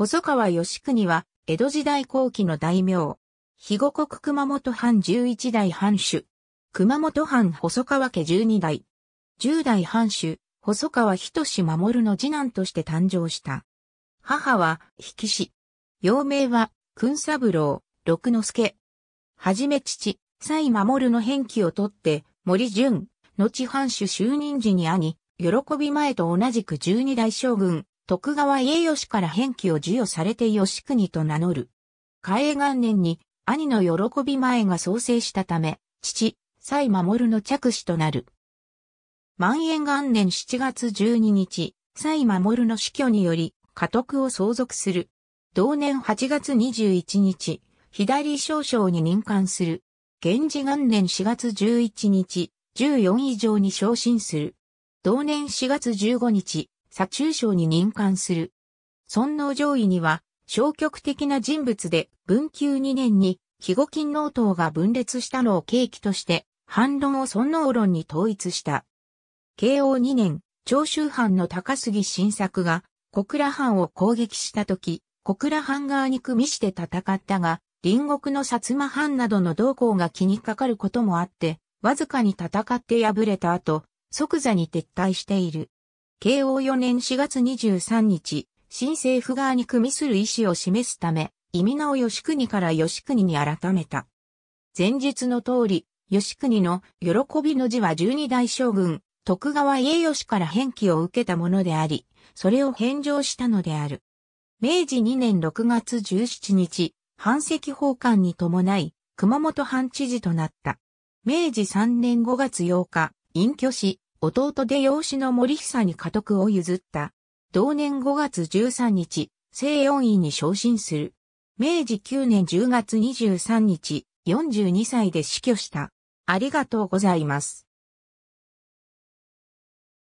細川義国は、江戸時代後期の大名。肥後国熊本藩11代藩主。熊本藩細川家12代。10代藩主、細川仁守の次男として誕生した。母は、引き氏。幼名は、君三郎、六之助。はじめ父、蔡守の返記を取って、森淳、後藩主就任時に兄、喜び前と同じく12代将軍、徳川家吉から返記を授与されて吉国と名乗る。嘉永元年に兄の喜び前が創生したため、父、蔡守の着手となる。万延元年7月12日、蔡守の死去により、家督を相続する。同年8月21日、左少将に任官する。源氏元年4月11日、14以上に昇進する。同年4月15日、左中将に任官する。尊皇上位には、消極的な人物で、文久2年に、肥後金納党が分裂したのを契機として、反論を尊皇論に統一した。慶応2年、長州藩の高杉晋作が、小倉藩を攻撃した時、小倉藩側に組みして戦ったが、隣国の薩摩藩などの同行が気にかかることもあって、わずかに戦って敗れた後、即座に撤退している。慶応4年4月23日、新政府側に組する意思を示すため、意味名を吉国から吉国に改めた。前述の通り、吉国の喜びの字は十二代将軍、徳川家吉から返記を受けたものであり、それを返上したのである。明治2年6月17日、藩籍奉還に伴い、熊本藩知事となった。明治3年5月8日、隠居し、弟で養子の森久に家督を譲った。同年5月13日、正四位に昇進する。明治9年10月23日、42歳で死去した。ありがとうございます。